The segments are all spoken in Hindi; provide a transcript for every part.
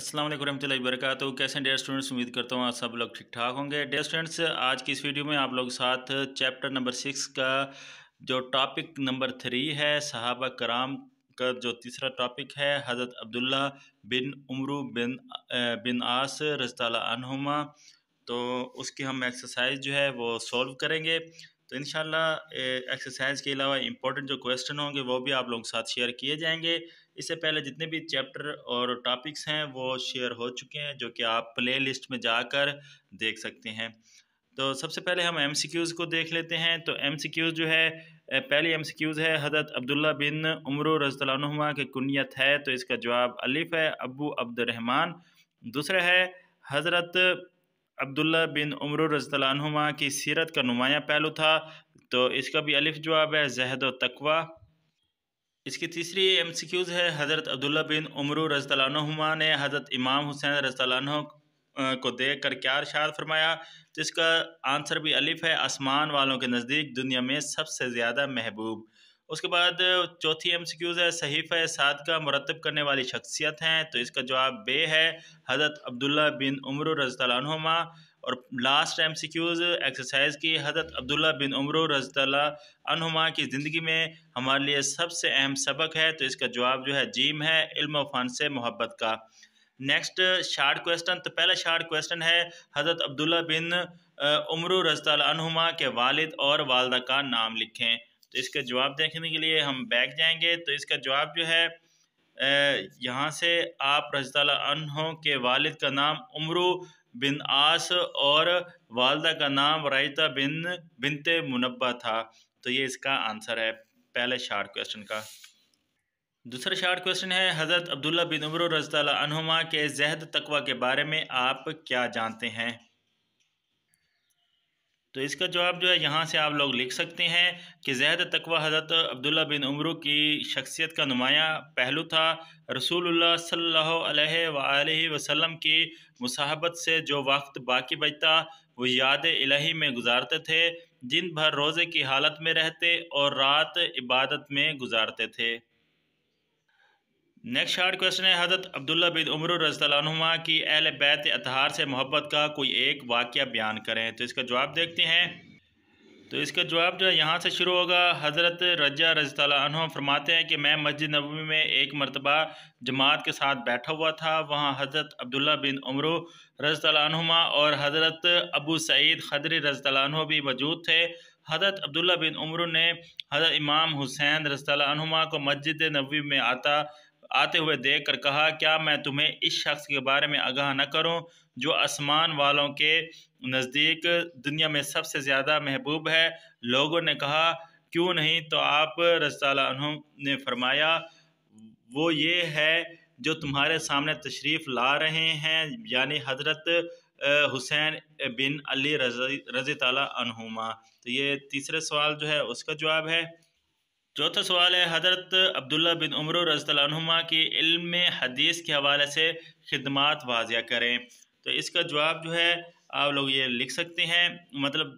असलम वरहमल वरक कैसे डेयर स्टूडेंट्स उम्मीद करता हूँ आप सब लोग ठीक ठाक होंगे डेयर स्टूडेंट्स आज की इस वीडियो में आप लोग साथ चैप्टर नंबर सिक्स का जो टॉपिक नंबर थ्री है सहाबा कराम का जो तीसरा टॉपिक है हज़रत अब्दुल्ला बिन उमरू बिन बिन आस रजतुमा तो उसकी हम एक्सरसाइज जो है वो सॉल्व करेंगे तो इन एक्सरसाइज के अलावा इंपॉर्टेंट जो क्वेश्चन होंगे वो भी आप लोगों के साथ शेयर किए जाएंगे इससे पहले जितने भी चैप्टर और टॉपिक्स हैं वो शेयर हो चुके हैं जो कि आप प्ले लिस्ट में जाकर देख सकते हैं तो सबसे पहले हम एम को देख लेते हैं तो एम जो है पहली एम है हज़रत अब्दुल्ला बिन उमर रजतलानुमा की कुनियत है तो इसका जवाब अलिफ है अबू अब्दुलरहमान दूसरा है हज़रत अब्दुल्ला बिन उमर रजतलानुमा की सीरत का नुमाया पहलू था तो इसका भी अलिफ जवाब है जहद व तकवा इसकी तीसरी एम सी क्यूज़ है हज़रत अब्दुल्ला बिन उमर रजतलानुमा ने हज़रत इमाम हुसैन रजतलान को देख कर क्या इरशाद फरमाया तो इसका आंसर भी अलिफ है आसमान वालों के नज़दीक दुनिया में सबसे ज़्यादा महबूब उसके बाद चौथी एम सी क्यूज़ है सहीफ़ साद का मरतब करने वाली शख्सियत हैं तो इसका जवाब बे है हज़रत अब्दुल्ला बिन उमर रजतलानुमा और लास्ट टाइम सिक्यूज़ एक्सरसाइज की हज़रत अब्दुल्ला बिन उम्र रजतुमा की ज़िंदगी में हमारे लिए सबसे अहम सबक है तो इसका जवाब जो है जीम है इल्म फ़न से मोहब्बत का नेक्स्ट शार्ट क्वेश्चन तो पहला शार्ट क्वेश्चन है हज़रत अब्दुल्ला बिन उम्र रजतुमा के वालिद और वालदा का नाम लिखें तो इसका जवाब देखने के लिए हम बैक जाएंगे तो इसका जवाब जो है यहाँ से आप रजतों के वालिद का नाम उम्र बिन आस और वालदा का नाम रायता बिन बिनते मुनबा था तो ये इसका आंसर है पहले शार्ट क्वेश्चन का दूसरा शार्ट क्वेश्चन है हज़रत अब्दुल्ला बिन उमर रजतुमा के जहद तकवा के बारे में आप क्या जानते हैं तो इसका जवाब जो है यहाँ से आप लोग लिख सकते हैं कि जैद तकवा हज़रत अब्दुल्ला बिन उम्र की शख्सियत का नुमाया पहलू था रसूल सल्लल्लाहु अलैहि की मुसाहबत से जो वक्त बाकी बचता वो याद इलाही में गुजारते थे दिन भर रोज़े की हालत में रहते और रात इबादत में गुजारते थे नेक्स्ट शार्ट क्वेश्चन है हजरत अब्दुल्ला बिन उमर रजतलानुमा की अहल बैत अतहार से मोहब्बत का कोई एक वाक़ बयान करें तो इसका जवाब देखते हैं तो इसका जवाब जो है यहाँ से शुरू होगा हज़रत रजा रजीतम फरमाते हैं कि मैं मस्जिद नबी में एक मरतबा जमात के साथ बैठा हुआ था वहाँ हज़रत अब्दुल्ला बिन उमर रजीतमा और हज़रत अबू सईद खदरी रजीतम भी मौजूद थे हज़रत अब्दुल्ला बिन उमर ने हज़रत इमाम हुसैन रजीतमा को मस्जिद नबी में आता आते हुए देख कर कहा क्या मैं तुम्हें इस शख्स के बारे में आगाह न करूं जो आसमान वालों के नज़दीक दुनिया में सबसे ज़्यादा महबूब है लोगों ने कहा क्यों नहीं तो आप रसल्ला ने फरमाया वो ये है जो तुम्हारे सामने तशरीफ़ ला रहे हैं यानी हजरत हुसैन बिन अली रजी रजी तुमा तो ये तीसरे सवाल जो है उसका जवाब है चौथा सवाल है हज़रत अब्दुल्ला बिन उमर रज़ीमा की इल्म हदीस के हवाले से खदमात वाजिया करें तो इसका जवाब जो है आप लोग ये लिख सकते हैं मतलब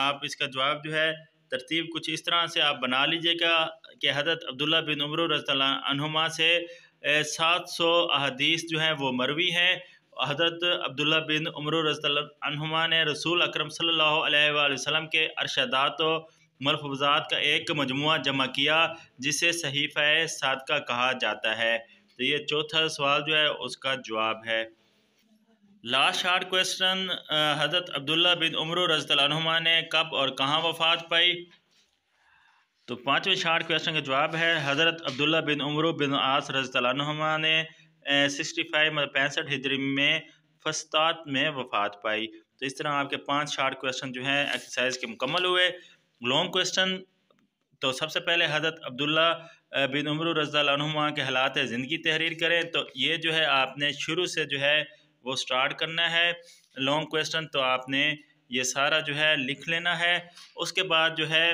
आप इसका जवाब जो है तरतीब कुछ इस तरह से आप बना लीजिएगा कि हज़रत अब्दुल्ला बिन उमर रज़ीमा से सात सौ अहदीस जो हैं वो मरवी हैं हज़रत अब्दुल्ला बिन उमर रज़ीमा ने रसूल अक्रम सल्ला अलैहि के अरशदात मलफूजात का एक मजमु जमा किया जिसे सहीफ़ सदका कहा जाता है तो ये चौथा सवाल जो है उसका जवाब है लास्ट शार्ट क्वेश्चन हज़रत अब्दुल्ला बिन उमर रजतलनुमा ने कब और कहाँ वफात पाई तो पाँचवें शार्ट क्वेश्चन का जवाब है हज़रत अब्दुल्ला बिन उमर बिन आस रजतलनुमा ने सिक्सटी फाइव मतलब पैंसठ हिजरी में फस्तात में वफात पाई तो इस तरह आपके पांच शार्ट क्वेश्चन जो हैं एक्सरसाइज के मुकम्मल हुए लॉन्ग क्वेश्चन तो सबसे पहले हज़रत अब्दुल्ला बिन उमर रज़ा के हालात ज़िंदगी तहरीर करें तो ये जो है आपने शुरू से जो है वो स्टार्ट करना है लॉन्ग क्वेश्चन तो आपने ये सारा जो है लिख लेना है उसके बाद जो है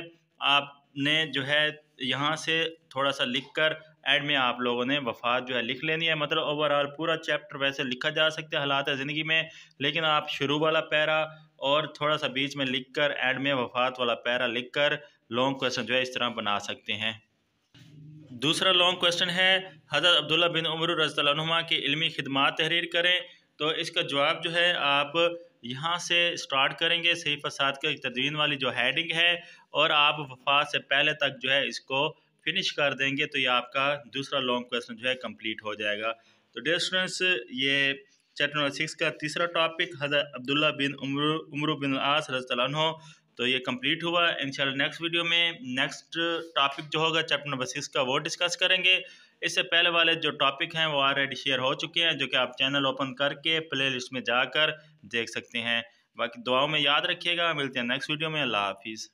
आपने जो है यहाँ से थोड़ा सा लिख कर एड में आप लोगों ने वफात जो है लिख लेनी है मतलब ओवरऑल पूरा चैप्टर वैसे लिखा जा सकता है हालात ज़िंदगी में लेकिन आप शुरू वाला पैरा और थोड़ा सा बीच में लिख कर एड में वफात वाला पैरा लिख कर लॉन्ग क्वेश्चन जो है इस तरह बना सकते हैं दूसरा लॉन्ग क्वेश्चन है हज़रत अब्दुल्ला बिन उमर रज़ीमा की इलमी खिदमत तहरीर करें तो इसका जवाब जो है आप यहाँ से स्टार्ट करेंगे सही फसाद के तदवीन वाली जो हैडिंग है और आप वफात से पहले तक जो है इसको फिनिश कर देंगे तो ये आपका दूसरा लॉन्ग क्वेश्चन जो है कंप्लीट हो जाएगा तो डेयर स्टूडेंट्स ये चैप्टर नंबर सिक्स का तीसरा टॉपिक हज़रत अब्दुल्ला बिन उम्र उम्र बिन आस हो तो ये कंप्लीट हुआ इंशाल्लाह नेक्स्ट वीडियो में नेक्स्ट टॉपिक जो होगा चैप्टर नंबर सिक्स का वो डिस्कस करेंगे इससे पहले वाले जो टॉपिक हैं वो ऑलरेडी शेयर हो चुके हैं जो कि आप चैनल ओपन करके प्ले लिस्ट में जाकर देख सकते हैं बाकी दुआओं में याद रखिएगा मिलते हैं नेक्स्ट वीडियो में अल्लाह हाफिज़